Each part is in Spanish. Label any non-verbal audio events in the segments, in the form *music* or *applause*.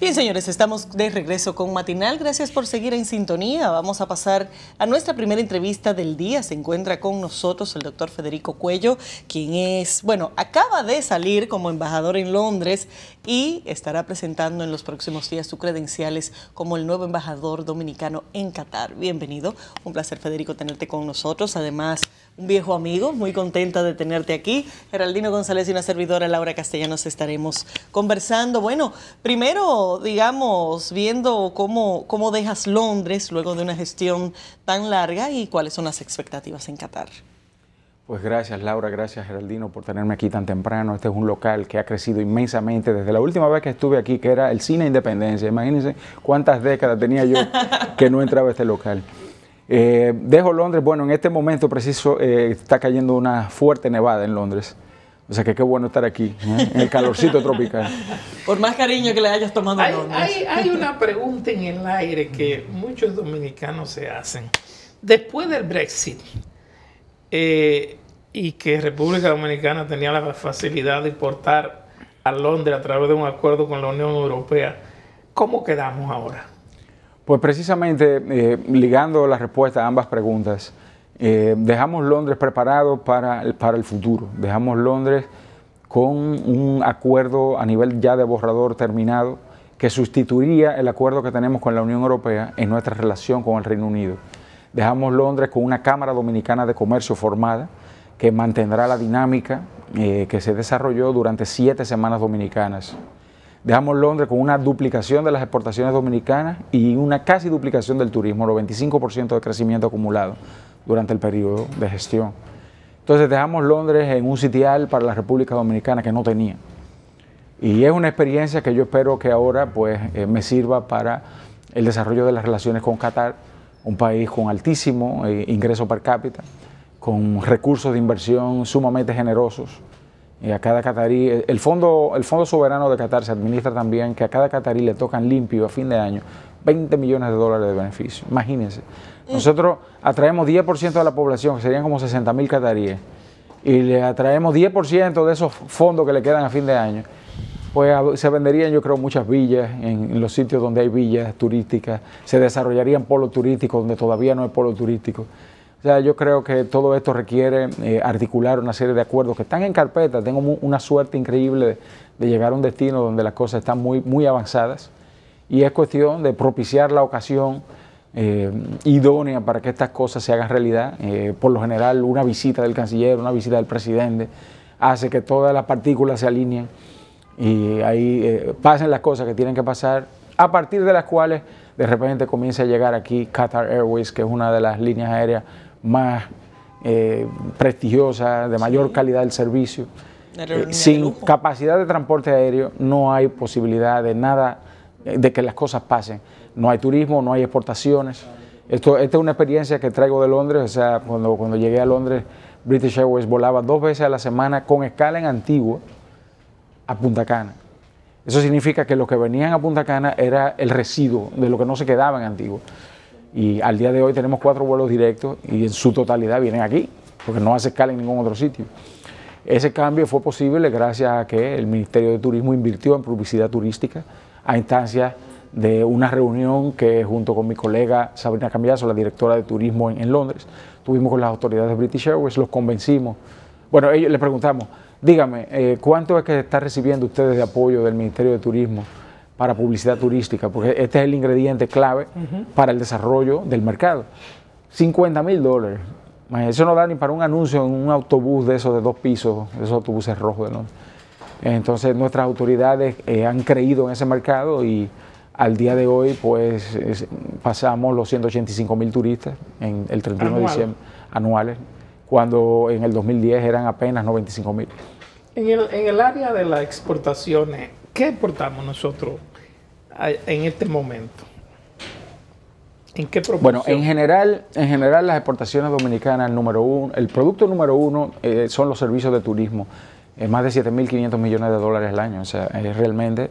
Bien, señores, estamos de regreso con Matinal. Gracias por seguir en sintonía. Vamos a pasar a nuestra primera entrevista del día. Se encuentra con nosotros el doctor Federico Cuello, quien es, bueno, acaba de salir como embajador en Londres y estará presentando en los próximos días sus credenciales como el nuevo embajador dominicano en Qatar. Bienvenido. Un placer, Federico, tenerte con nosotros. Además, un viejo amigo, muy contenta de tenerte aquí. Geraldino González y una servidora, Laura Castellanos, estaremos conversando. Bueno, primero, digamos, viendo cómo, cómo dejas Londres luego de una gestión tan larga y cuáles son las expectativas en Qatar. Pues gracias Laura, gracias Geraldino por tenerme aquí tan temprano. Este es un local que ha crecido inmensamente desde la última vez que estuve aquí, que era el Cine Independencia. Imagínense cuántas décadas tenía yo *laughs* que no entraba a este local. Eh, dejo Londres, bueno, en este momento preciso eh, está cayendo una fuerte nevada en Londres. O sea que qué bueno estar aquí, ¿eh? en el calorcito tropical. *laughs* Por más cariño que le hayas tomado. Hay, Londres. hay una pregunta en el aire que muchos dominicanos se hacen. Después del Brexit, y que República Dominicana tenía la facilidad de importar a Londres a través de un acuerdo con la Unión Europea, ¿cómo quedamos ahora? Pues precisamente eh, ligando la respuesta a ambas preguntas, eh, dejamos Londres preparado para el, futuro, dejamos Londres con un acuerdo a nivel ya de borrador terminado que sustituiría el acuerdo que tenemos con la Unión Europea en nuestra relación con el Reino Unido. Dejamos Londres con una Cámara Dominicana de Comercio formada que mantendrá la dinámica eh, que se desarrolló durante siete semanas dominicanas. Dejamos Londres con una duplicación de las exportaciones dominicanas y una casi duplicación del turismo, 95% de crecimiento acumulado durante el periodo de gestión. Entonces dejamos Londres en un sitial para la República Dominicana que no tenía. Y es una experiencia que yo espero que ahora pues, eh, me sirva para el desarrollo de las relaciones con Qatar, un país con altísimo eh, ingreso per cápita, con recursos de inversión sumamente generosos y a cada catarí, el fondo, el fondo soberano de Qatar se administra también que a cada catarí le tocan limpio a fin de año 20 millones de dólares de beneficio. Imagínense. Mm. Nosotros atraemos 10% de la población, que serían como 60 mil cataríes, y le atraemos 10% de esos fondos que le quedan a fin de año. Pues se venderían, yo creo, muchas villas en los sitios donde hay villas turísticas, se desarrollarían polos turísticos donde todavía no hay polo turístico o sea, yo creo que todo esto requiere eh, articular una serie de acuerdos que están en carpeta. Tengo una suerte increíble de, llegar a un destino donde las cosas están muy, muy avanzadas y es cuestión de propiciar la ocasión eh, idónea para que estas cosas se hagan realidad. Eh, por lo general, una visita del canciller, una visita del presidente, hace que todas las partículas se alineen y ahí pasen las cosas que tienen que pasar, a partir de las cuales de repente comienza a llegar aquí Qatar Airways, que es una de las líneas aéreas más eh, prestigiosa, de mayor calidad del servicio. Eh, sin capacidad de transporte aéreo no hay posibilidad de nada, eh, de que las cosas pasen. No hay turismo, no hay exportaciones. Esto, esta es una experiencia que traigo de Londres, o sea, cuando, cuando llegué a Londres, British Airways volaba dos veces a la semana con escala en Antigua a Punta Cana. Eso significa que lo que venían a Punta Cana era el residuo de lo que no se quedaba en Antigua y al día de hoy tenemos cuatro vuelos directos y en su totalidad vienen aquí, porque no hace escala en ningún otro sitio. Ese cambio fue posible gracias a que el Ministerio de Turismo invirtió en publicidad turística a instancia de una reunión que junto con mi colega Sabrina Cambiazo, la directora de turismo en, Londres, tuvimos con las autoridades de British Airways, los convencimos. Bueno, ellos le preguntamos, dígame, eh, ¿cuánto es que está recibiendo ustedes de apoyo del Ministerio de Turismo para publicidad turística, porque este es el ingrediente clave para el desarrollo del mercado. 50 mil dólares. Eso no da ni para un anuncio en un autobús de esos de dos pisos, esos autobuses rojos de Londres. Entonces nuestras autoridades eh, han creído en ese mercado y al día de hoy pues pasamos los 185 mil turistas en el 31 de diciembre anuales, cuando en el 2010 eran apenas 95 mil. En en el área de las exportaciones, ¿Qué exportamos nosotros en este momento? ¿En qué proporción? Bueno, en general, en general las exportaciones dominicanas, el, número uno, el producto número uno eh, son los servicios de turismo. más de 7.500 millones de dólares al año. O sea, es realmente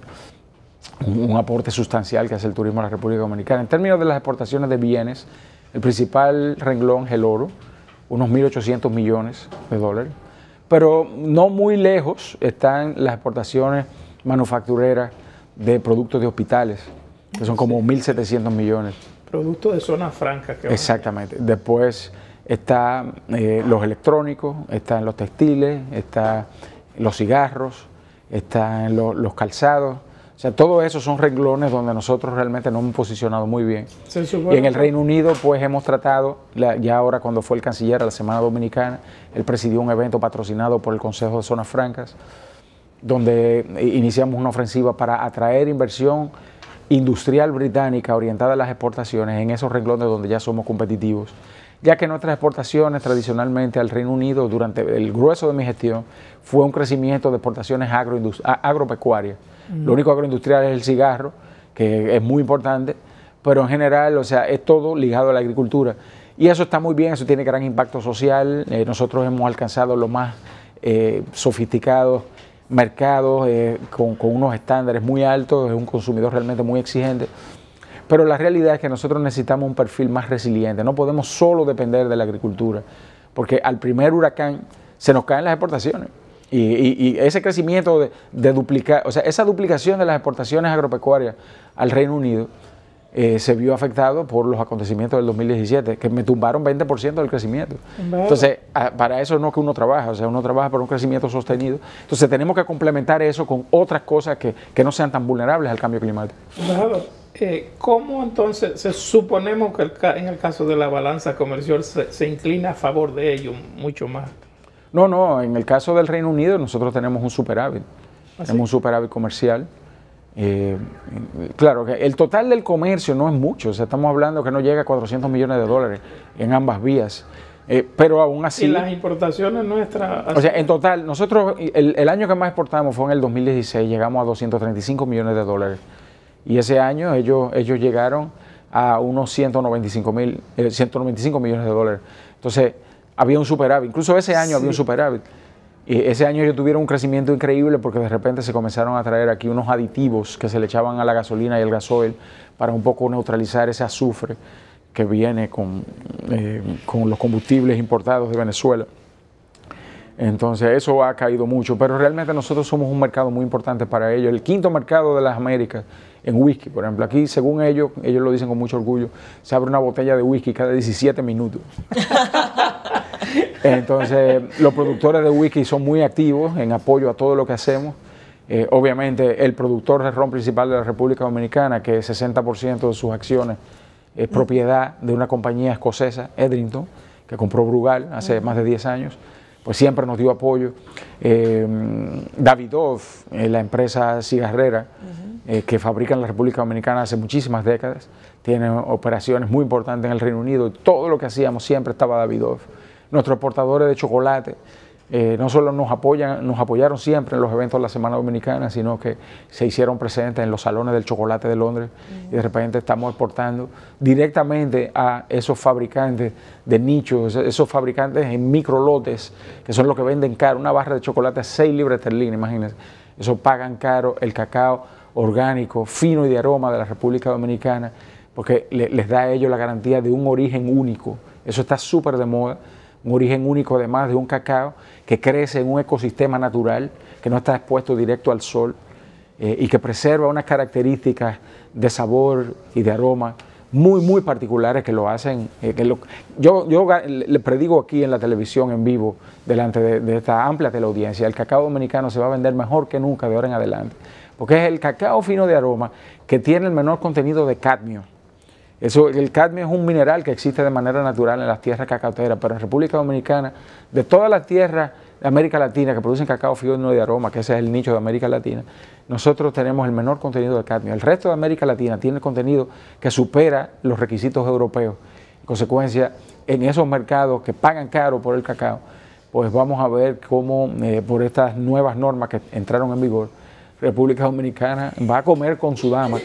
un, un aporte sustancial que hace el turismo a la República Dominicana. En términos de las exportaciones de bienes, el principal renglón es el oro, unos 1.800 millones de dólares. Pero no muy lejos están las exportaciones manufacturera de productos de hospitales, que son como 1.700 millones. Productos de zonas francas. Exactamente. Después están eh, los electrónicos, están los textiles, están los cigarros, están los, los calzados. O sea, todo eso son renglones donde nosotros realmente nos hemos posicionado muy bien. en el Reino Unido, pues hemos tratado, ya ahora cuando fue el canciller a la Semana Dominicana, él presidió un evento patrocinado por el Consejo de Zonas Francas, donde iniciamos una ofensiva para atraer inversión industrial británica orientada a las exportaciones en esos renglones donde ya somos competitivos, ya que nuestras exportaciones tradicionalmente al Reino Unido durante el grueso de mi gestión fue un crecimiento de exportaciones agropecuarias. Mm. Lo único agroindustrial es el cigarro, que es muy importante, pero en general, o sea, es todo ligado a la agricultura. Y eso está muy bien, eso tiene gran impacto social. Eh, nosotros hemos alcanzado lo más eh, sofisticado mercados eh, con, unos estándares muy altos, es un consumidor realmente muy exigente. Pero la realidad es que nosotros necesitamos un perfil más resiliente. No podemos solo depender de la agricultura, porque al primer huracán se nos caen las exportaciones. Y, ese crecimiento de, de duplicar, o sea, esa duplicación de las exportaciones agropecuarias al Reino Unido eh, se vio afectado por los acontecimientos del 2017, que me tumbaron 20% del crecimiento. Entonces, para eso no es que uno trabaja, o sea, uno trabaja para un crecimiento sostenido. Entonces, tenemos que complementar eso con otras cosas que, no sean tan vulnerables al cambio climático. Eh, ¿Cómo entonces se suponemos que en el caso de la balanza comercial se, inclina a favor de ello mucho más? No, no, en el caso del Reino Unido nosotros tenemos un superávit, ¿Ah, tenemos un superávit comercial. Eh, claro, que el total del comercio no es mucho, estamos hablando que no llega a 400 millones de dólares en ambas vías. Eh, pero aún así. Y las importaciones nuestras. O sea, en total, nosotros el, año que más exportamos fue en el 2016, llegamos a 235 millones de dólares. Y ese año ellos, ellos llegaron a unos 195, mil, 195 eh, millones de dólares. Entonces, había un superávit. Incluso ese año había un superávit ese año ellos tuvieron un crecimiento increíble porque de repente se comenzaron a traer aquí unos aditivos que se le echaban a la gasolina y el gasoil para un poco neutralizar ese azufre que viene con, eh, con los combustibles importados de Venezuela. Entonces eso ha caído mucho, pero realmente nosotros somos un mercado muy importante para ellos, el quinto mercado de las Américas en whisky, por ejemplo. Aquí, según ellos, ellos lo dicen con mucho orgullo, se abre una botella de whisky cada 17 minutos. *laughs* Entonces, los productores de whisky son muy activos en apoyo a todo lo que hacemos. Eh, obviamente, el productor de ron principal de la República Dominicana, que 60% de sus acciones es mm. propiedad de una compañía escocesa, Edrington, que compró Brugal hace mm. más de 10 años, pues siempre nos dio apoyo. Em, eh, Davidov, la empresa cigarrera eh, que fabrica en la República Dominicana hace muchísimas décadas, tiene operaciones muy importantes en el Reino Unido. Todo lo que hacíamos siempre estaba Davidov nuestros portadores de chocolate. Eh, no solo nos apoyan, nos apoyaron siempre en los eventos de la Semana Dominicana, sino que se hicieron presentes en los salones del chocolate de Londres y de repente estamos exportando directamente a esos fabricantes de nichos, esos fabricantes en micro lotes, que son los que venden caro, una barra de chocolate a 6 libras esterlina, imagínense, eso pagan caro el cacao orgánico, fino y de aroma de la República Dominicana, porque les da a ellos la garantía de un origen único, eso está súper de moda un origen único además de un cacao que crece en un ecosistema natural, que no está expuesto directo al sol eh, y que preserva unas características de sabor y de aroma muy, muy particulares que lo hacen. Eh, que yo, le predigo aquí en la televisión en vivo, delante de, de esta amplia teleaudiencia, el cacao dominicano se va a vender mejor que nunca de ahora en adelante, porque es el cacao fino de aroma que tiene el menor contenido de cadmio el cadmio es un mineral que existe de manera natural en las tierras cacauteras, pero en República Dominicana, de todas las tierras de América Latina que producen cacao fiorno de aroma, que ese es el nicho de América Latina, nosotros tenemos el menor contenido de cadmio. El resto de América Latina tiene contenido que supera los requisitos europeos. En consecuencia, en esos mercados que pagan caro por el cacao, pues vamos a ver cómo eh, por estas nuevas normas que entraron en vigor, República Dominicana va a comer con su dama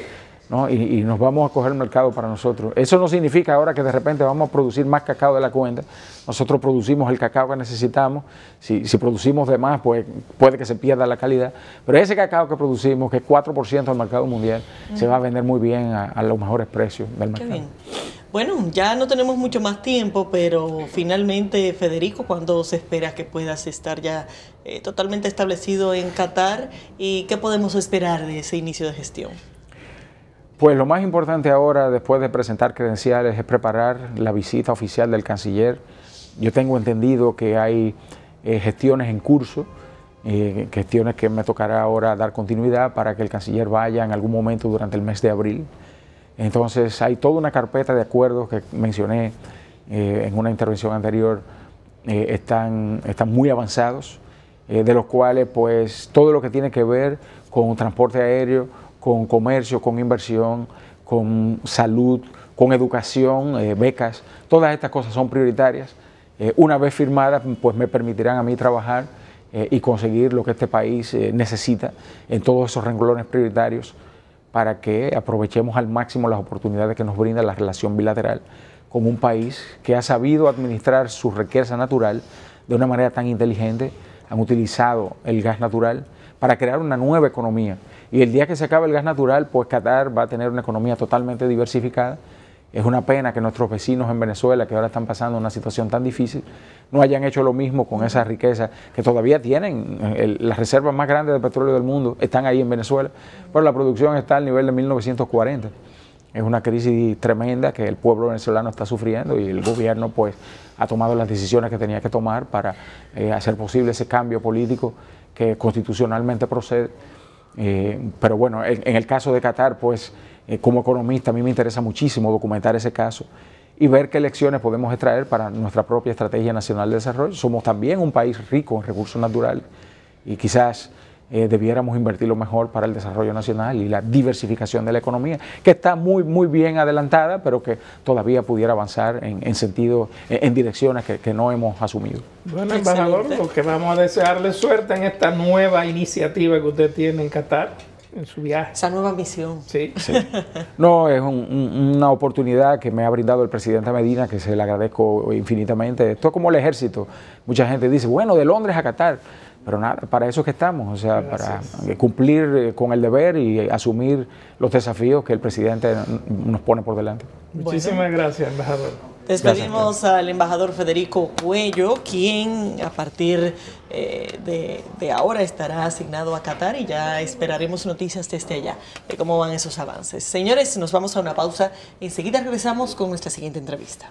y, nos vamos a coger el mercado para nosotros. Eso no significa ahora que de repente vamos a producir más cacao de la cuenta. Nosotros producimos el cacao que necesitamos. Si, producimos de más, pues puede que se pierda la calidad. Pero ese cacao que producimos, que es 4% del mercado mundial, se va a vender muy bien a, los mejores precios del mercado. Qué bien. Bueno, ya no tenemos mucho más tiempo, pero finalmente, Federico, ¿cuándo se espera que puedas estar ya eh, totalmente establecido en Qatar? ¿Y qué podemos esperar de ese inicio de gestión? Pues lo más importante ahora, después de presentar credenciales, es preparar la visita oficial del canciller. Yo tengo entendido que hay eh, gestiones en curso, eh, gestiones que me tocará ahora dar continuidad para que el canciller vaya en algún momento durante el mes de abril. Entonces hay toda una carpeta de acuerdos que mencioné eh, en una intervención anterior, están, están muy avanzados, de los cuales pues todo lo que tiene que ver con transporte aéreo, con comercio, con inversión, con salud, con educación, eh, becas. Todas estas cosas son prioritarias. Eh, una vez firmadas, pues me permitirán a mí trabajar eh, y conseguir lo que este país necesita en todos esos renglones prioritarios para que aprovechemos al máximo las oportunidades que nos brinda la relación bilateral con un país que ha sabido administrar su riqueza natural de una manera tan inteligente, han utilizado el gas natural para crear una nueva economía y el día que se acabe el gas natural, pues Qatar va a tener una economía totalmente diversificada. Es una pena que nuestros vecinos en Venezuela, que ahora están pasando una situación tan difícil, no hayan hecho lo mismo con esa riqueza que todavía tienen. las reservas más grandes de petróleo del mundo están ahí en Venezuela, pero la producción está al nivel de 1940. Es una crisis tremenda que el pueblo venezolano está sufriendo y el gobierno pues ha tomado las decisiones que tenía que tomar para eh, hacer posible ese cambio político que constitucionalmente procede. Eh, pero bueno, en, el caso de Qatar, pues eh, como economista a mí me interesa muchísimo documentar ese caso y ver qué lecciones podemos extraer para nuestra propia estrategia nacional de desarrollo. Somos también un país rico en recursos naturales y quizás debiéramos eh, debiéramos invertirlo mejor para el desarrollo nacional y la diversificación de la economía, que está muy, muy bien adelantada, pero que todavía pudiera avanzar en, sentido, eh, en, direcciones que, no hemos asumido. Bueno, embajador, lo vamos a desearle suerte en esta nueva iniciativa que usted tiene en Qatar en su viaje. Esa nueva misión. Sí. sí. No, es una oportunidad que me ha brindado el presidente Medina, que se le agradezco infinitamente. Esto es como el ejército. Mucha gente dice, bueno, de Londres a Qatar. Pero nada, para eso que estamos, o sea, para eh, cumplir eh, con el deber y eh, asumir los desafíos que el presidente nos pone por delante. Muchísimas gracias, embajador. Despedimos al embajador Federico Cuello, quien a partir de, de, ahora estará asignado a Qatar y ya esperaremos noticias desde allá de cómo van esos avances. Señores, nos vamos a una pausa. Enseguida regresamos con nuestra siguiente entrevista.